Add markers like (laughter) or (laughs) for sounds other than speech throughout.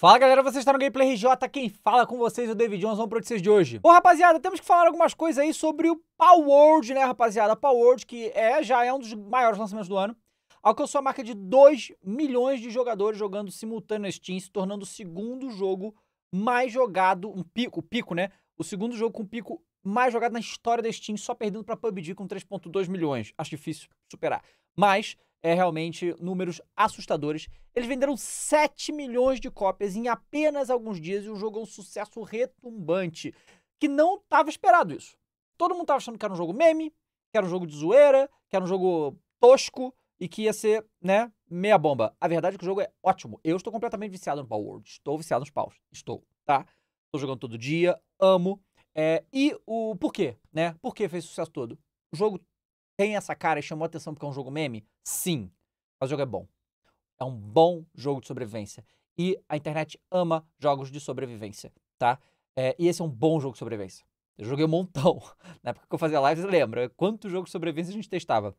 Fala galera, vocês estão no Gameplay RJ, quem fala com vocês é o David Johnson para notícias de hoje. Bom rapaziada, temos que falar algumas coisas aí sobre o Power World, né rapaziada? Power World que é, já é um dos maiores lançamentos do ano, alcançou a marca de 2 milhões de jogadores jogando simultâneo na Steam, se tornando o segundo jogo mais jogado, um pico, pico né? O segundo jogo com pico mais jogado na história da Steam, só perdendo para PUBG com 3.2 milhões. Acho difícil superar. Mas é realmente números assustadores. Eles venderam 7 milhões de cópias em apenas alguns dias e o jogo é um sucesso retumbante, que não estava esperado isso. Todo mundo estava achando que era um jogo meme, que era um jogo de zoeira, que era um jogo tosco e que ia ser, né, meia bomba. A verdade é que o jogo é ótimo. Eu estou completamente viciado no Power World. Estou viciado nos paus. Estou, tá? Estou jogando todo dia, amo. É, e o porquê, né? Por que fez sucesso todo? O jogo tem essa cara e chamou atenção porque é um jogo meme? Sim, mas o jogo é bom. É um bom jogo de sobrevivência. E a internet ama jogos de sobrevivência, tá? É, e esse é um bom jogo de sobrevivência. Eu joguei um montão. (laughs) Na época que eu fazia lives, lembra quantos jogos de sobrevivência a gente testava.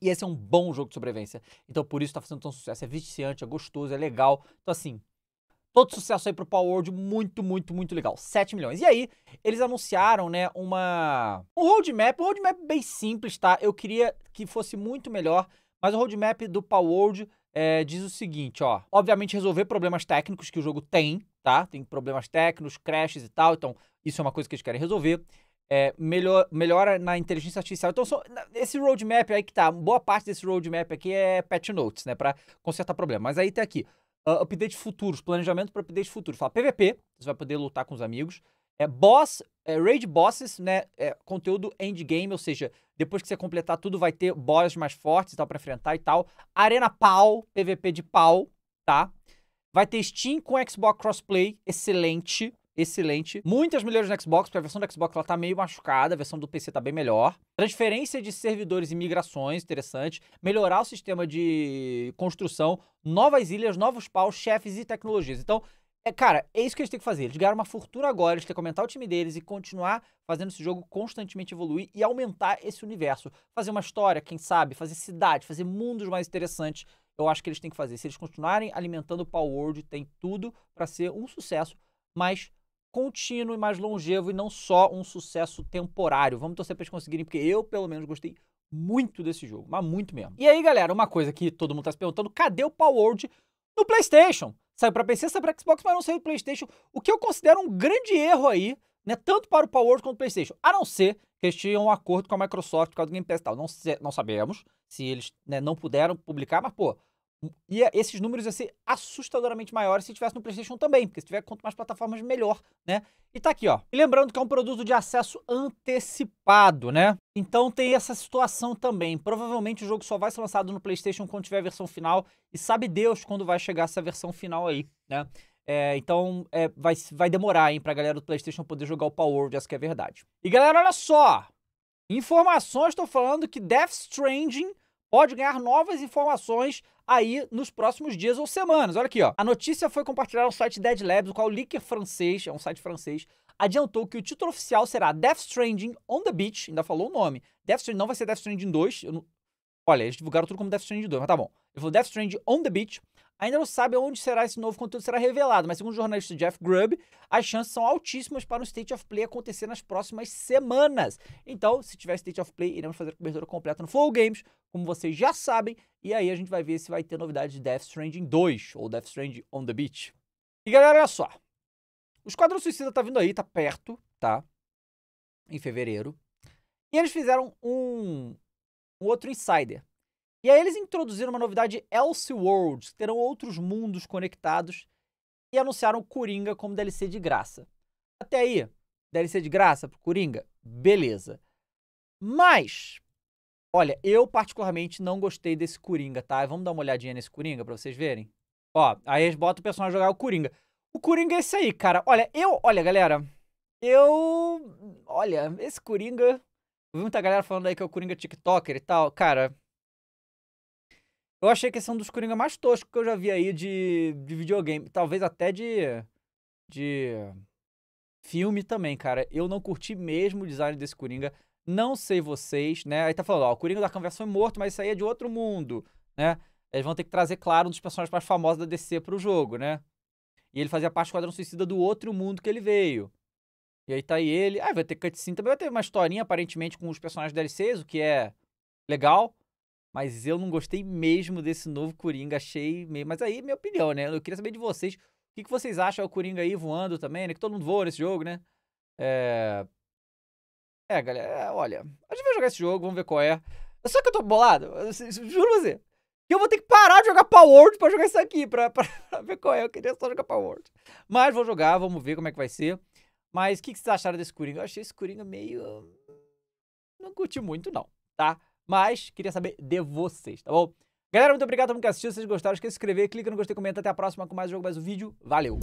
E esse é um bom jogo de sobrevivência. Então, por isso está fazendo tão sucesso. É viciante, é gostoso, é legal. Então, assim, Todo sucesso aí pro Power World, muito, muito, muito legal. 7 milhões. E aí, eles anunciaram, né, uma... um roadmap, um roadmap bem simples, tá? Eu queria que fosse muito melhor, mas o roadmap do Power World é, diz o seguinte, ó. Obviamente, resolver problemas técnicos que o jogo tem, tá? Tem problemas técnicos, crashes e tal. Então, isso é uma coisa que eles querem resolver. É, melhor, melhora na inteligência artificial. Então, só, esse roadmap aí que tá, boa parte desse roadmap aqui é patch notes, né? Pra consertar problema. Mas aí tem aqui Uh, ah, update futuros, planejamento para update futuros. Fala PVP, você vai poder lutar com os amigos. É boss, é, raid bosses, né? É, conteúdo endgame, ou seja, depois que você completar tudo, vai ter bosses mais fortes e tal pra enfrentar e tal. Arena pau, PVP de pau, tá? Vai ter Steam com Xbox Crossplay, excelente excelente. Muitas melhores no Xbox, porque a versão do Xbox ela tá meio machucada, a versão do PC tá bem melhor. Transferência de servidores e migrações, interessante. Melhorar o sistema de construção, novas ilhas, novos paus, chefes e tecnologias. Então, é, cara, é isso que eles têm que fazer. Eles ganharam uma fortuna agora, eles têm que aumentar o time deles e continuar fazendo esse jogo constantemente evoluir e aumentar esse universo. Fazer uma história, quem sabe, fazer cidade, fazer mundos mais interessantes. Eu acho que eles têm que fazer. Se eles continuarem alimentando o Power World, tem tudo para ser um sucesso, mas contínuo e mais longevo e não só um sucesso temporário. Vamos torcer para eles conseguirem, porque eu, pelo menos, gostei muito desse jogo, mas muito mesmo. E aí, galera, uma coisa que todo mundo tá se perguntando, cadê o Power World no PlayStation? Saiu para PC, saiu para Xbox, mas não saiu para PlayStation, o que eu considero um grande erro aí, né, tanto para o Power World quanto o PlayStation. A não ser que eles tinham um acordo com a Microsoft por causa do Game Pass e tal. Não, não sabemos se eles né, não puderam publicar, mas pô, e é, esses números iam ser assustadoramente maiores se tivesse no PlayStation também, porque se tiver quanto mais plataformas, melhor, né? E tá aqui, ó. E lembrando que é um produto de acesso antecipado, né? Então tem essa situação também. Provavelmente o jogo só vai ser lançado no PlayStation quando tiver a versão final, e sabe Deus quando vai chegar essa versão final aí, né? É, então é, vai, vai demorar, hein, pra galera do PlayStation poder jogar o Power World, essa que é a verdade. E galera, olha só! Informações, estou falando que Death Stranding pode ganhar novas informações aí nos próximos dias ou semanas. Olha aqui, ó. A notícia foi compartilhada no site Dead Labs, o qual o leaker francês, é um site francês, adiantou que o título oficial será Death Stranding on the Beach, ainda falou o nome. Death Stranding não vai ser Death Stranding 2, eu Olha, eles divulgaram tudo como Death Stranding 2, mas tá bom. Ele falou Death Stranding on the Beach. Ainda não sabe onde será esse novo conteúdo será revelado, mas segundo o jornalista Jeff Grubb, as chances são altíssimas para um State of Play acontecer nas próximas semanas. Então, se tiver State of Play, iremos fazer a cobertura completa no Full Games, como vocês já sabem, e aí a gente vai ver se vai ter novidade de Death Stranding 2 ou Death Stranding on the Beach. E galera, olha só. O Esquadrão Suicida tá vindo aí, tá perto, tá? Em fevereiro. E eles fizeram um, um outro Insider. E aí eles introduziram uma novidade Elseworlds, que terão outros mundos conectados, e anunciaram Coringa como DLC de graça. Até aí, DLC de graça pro Coringa? Beleza. Mas, olha, eu particularmente não gostei desse Coringa, tá? Vamos dar uma olhadinha nesse Coringa pra vocês verem? Ó, aí eles botam o personagem jogar o Coringa. O Coringa é esse aí, cara. Olha, eu... Olha, galera, eu... Olha, esse Coringa ouvi muita galera falando aí que é o Coringa TikToker e tal. Cara, eu achei que esse é um dos Coringa mais toscos que eu já vi aí de, de videogame. Talvez até de. de. filme também, cara. Eu não curti mesmo o design desse Coringa. Não sei vocês, né? Aí tá falando, ó, o Coringa da Conversa foi morto, mas isso aí é de outro mundo, né? Eles vão ter que trazer, claro, um dos personagens mais famosos da DC pro jogo, né? E ele fazia parte do Esquadrão Suicida do outro mundo que ele veio. E aí tá aí ele. Ah, vai ter cutscene também. Vai ter uma historinha, aparentemente, com os personagens DLCs, o que é legal. Mas eu não gostei mesmo desse novo Coringa. Achei meio. Mas aí, minha opinião, né? Eu queria saber de vocês. O que, vocês acham? É o Coringa aí voando também, né? Que todo mundo voa nesse jogo, né? É. É, galera. É, olha. A gente vai jogar esse jogo, vamos ver qual é. Só que eu tô bolado. Eu, eu, juro você. Que eu vou ter que parar de jogar Power World pra jogar isso aqui. Pra, pra, (laughs) pra ver qual é. Eu queria só jogar Power World. Mas vou jogar, vamos ver como é que vai ser. Mas o que, que, vocês acharam desse Coringa? Eu achei esse Coringa meio. Não curti muito, não, tá? Mas queria saber de vocês, tá bom? Galera, muito obrigado por que assistiu. Se vocês gostaram, de se inscrever, clica no gostei, comenta. Até a próxima com mais um jogo, mais um vídeo. Valeu!